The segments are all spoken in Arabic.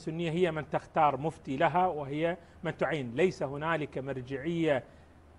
السنية هي من تختار مفتي لها وهي من تعين ليس هنالك مرجعية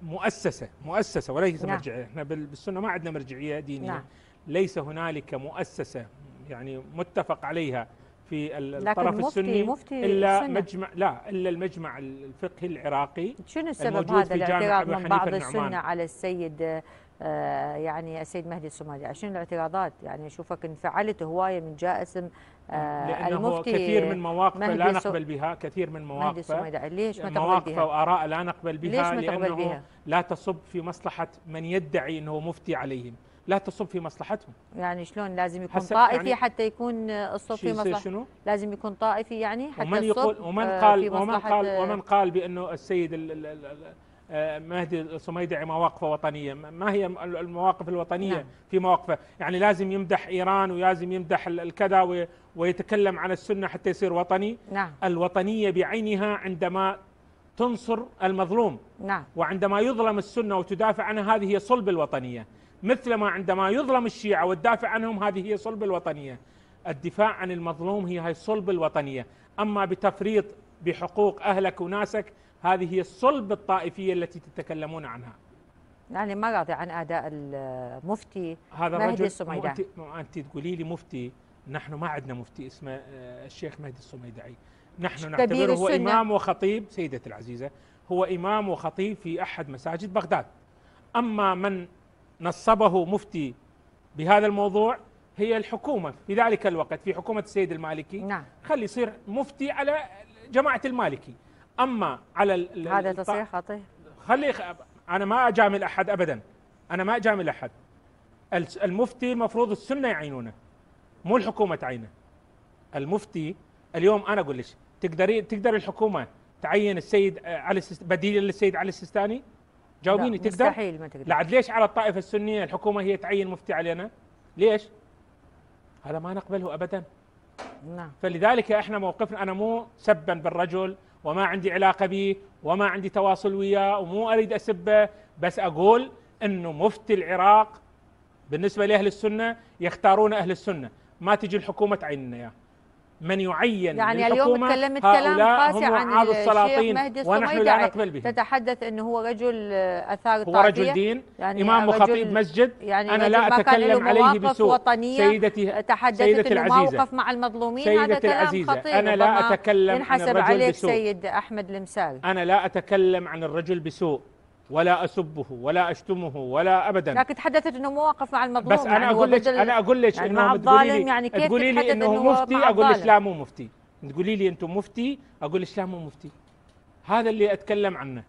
مؤسسة مؤسسة وليس نعم. مرجعية احنا بالسنة ما عندنا مرجعية دينية نعم. ليس هنالك مؤسسة يعني متفق عليها في الطرف لكن مفتي السني مفتي الا سنة. مجمع لا الا المجمع الفقهي العراقي شنو السبب هذا الاعتراض من بعض السنه على السيد آه، يعني السيد مهدي الصومالي شنو الاعتراضات يعني اشوفك انفعلت هوايه من جاء اسم آه، لأنه المفتي كثير من مواقف لا نقبل بها كثير من مواقف ليش ما تقبل بها واراء لا نقبل بها ليش ما تقبل بها؟ لا تصب في مصلحه من يدعي انه مفتي عليهم لا تصب في مصلحتهم يعني شلون لازم يكون طائفي يعني حتى يكون الصب في مصلحه شنو؟ لازم يكون طائفي يعني حتى ومن يقول ومن آه، قال ومن قال آه، ومن قال بانه السيد آه، مهدي الصميدعي يعني مواقفه وطنيه ما هي المواقف الوطنيه نعم. في مواقفه يعني لازم يمدح ايران ولازم يمدح الكذا ويتكلم عن السنه حتى يصير وطني نعم. الوطنيه بعينها عندما تنصر المظلوم نعم. وعندما يظلم السنه وتدافع عنها هذه هي صلب الوطنيه مثل ما عندما يظلم الشيعة والدافع عنهم هذه هي صلب الوطنية الدفاع عن المظلوم هي هي صلب الوطنية أما بتفريط بحقوق أهلك وناسك هذه هي الصلب الطائفية التي تتكلمون عنها يعني ما راضي عن اداء المفتي هذا مهدي السميدعي انت انت تقولي لي مفتي نحن ما عندنا مفتي اسمه آه، الشيخ مهدي الصميدعي نحن نعتبره هو امام وخطيب سيدتي العزيزه هو امام وخطيب في احد مساجد بغداد اما من نصبه مفتي بهذا الموضوع هي الحكومة في ذلك الوقت في حكومة السيد المالكي نعم خلي يصير مفتي على جماعة المالكي أما على هذا تصريح خطير خلي خ... أنا ما أجامل أحد أبدا أنا ما أجامل أحد المفتي المفروض السنة يعينونه مو الحكومة تعينه المفتي اليوم أنا أقول لك تقدري تقدر الحكومة تعين السيد آه، علي بديل للسيد علي السيستاني؟ جاوبيني تقدر؟ مستحيل ما تقدر لعد ليش على الطائفه السنيه الحكومه هي تعين مفتي علينا؟ ليش؟ هذا ما نقبله ابدا نعم فلذلك احنا موقفنا انا مو سبا بالرجل وما عندي علاقه به وما عندي تواصل وياه ومو اريد اسبه بس اقول انه مفتي العراق بالنسبه لاهل السنه يختارون اهل السنه ما تجي الحكومه تعيننا اياه من يعين يعني اليوم تكلمت كلام قاسي عن السلاطين ونحن لا نقبل به تتحدث انه هو رجل اثار هو رجل دين يعني امام وخطيب مسجد يعني انا لا اتكلم عليه بسوء وطنية سيدتي تحدثت سيدتي العزيزه موقف مع المظلومين سيدتي هذا كلام العزيزة خطير انا لا اتكلم عن الرجل بسوء ينحسب عليك سيد احمد المسال انا لا اتكلم عن الرجل بسوء ولا اسبه ولا اشتمه ولا ابدا لكن تحدثت انه مواقف مع المظلوم بس انا يعني اقول لك انا اقول لك يعني انه مع الظالم يعني كيف تقولي لي انه مفتي اقول لك لا مو مفتي تقولي لي انتم مفتي اقول لك لا مو مفتي هذا اللي اتكلم عنه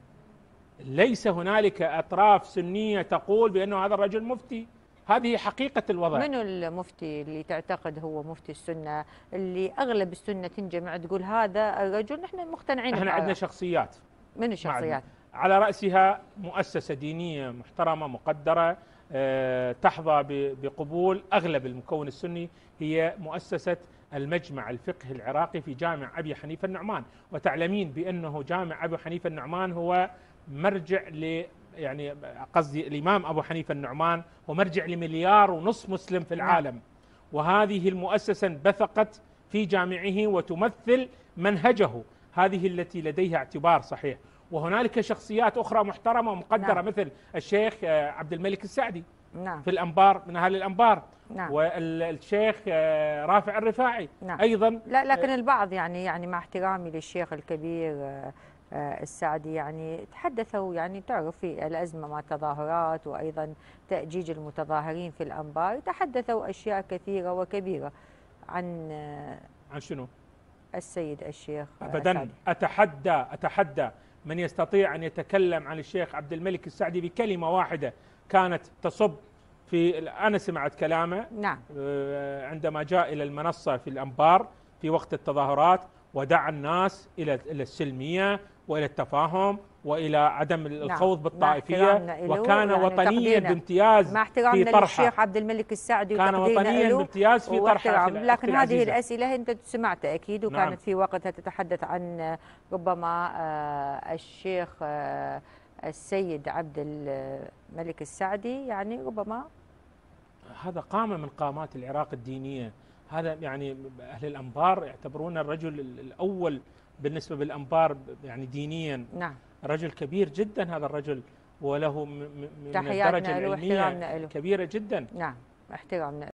ليس هنالك اطراف سنيه تقول بانه هذا الرجل مفتي هذه حقيقة الوضع من المفتي اللي تعتقد هو مفتي السنة اللي أغلب السنة تنجمع تقول هذا الرجل نحن مقتنعين احنا عندنا شخصيات من الشخصيات؟ على رأسها مؤسسة دينية محترمة مقدرة آه، تحظى بقبول أغلب المكون السني هي مؤسسة المجمع الفقهي العراقي في جامع أبي حنيفة النعمان وتعلمين بأنه جامع أبي حنيفة النعمان هو مرجع ل يعني قصدي الإمام أبو حنيفة النعمان ومرجع لمليار ونصف مسلم في نعم. العالم وهذه المؤسسة انبثقت في جامعه وتمثل منهجه هذه التي لديها اعتبار صحيح وهنالك شخصيات اخرى محترمه ومقدره نعم. مثل الشيخ آه، عبد الملك السعدي نعم. في الانبار من اهل الانبار نعم. والشيخ آه، رافع الرفاعي نعم. ايضا لا لكن آه، البعض يعني يعني مع احترامي للشيخ الكبير السعدي يعني تحدثوا يعني تعرف في الأزمة مع التظاهرات وأيضا تأجيج المتظاهرين في الأنبار تحدثوا أشياء كثيرة وكبيرة عن عن شنو؟ السيد الشيخ أبدا أتحدى أتحدى من يستطيع أن يتكلم عن الشيخ عبد الملك السعدي بكلمة واحدة كانت تصب في أنا سمعت كلامه نعم. آه، عندما جاء إلى المنصة في الأنبار في وقت التظاهرات ودعا الناس إلى السلمية والى التفاهم والى عدم نعم. الخوض نعم. بالطائفيه وكان يعني وطنيا بامتياز مع احترامنا في طرحه للشيخ عبد الملك السعدي كان وطنيا بامتياز في طرحه لكن هذه الاسئله انت سمعتها اكيد وكانت نعم. في وقتها تتحدث عن آه، ربما آه، الشيخ آه، السيد عبد الملك السعدي يعني ربما هذا قامه من قامات العراق الدينيه هذا يعني اهل الانبار يعتبرون الرجل الاول بالنسبة بالأنبار يعني دينيا نعم رجل كبير جدا هذا الرجل وله من الدرجة العلمية كبيرة جدا نعم احترامنا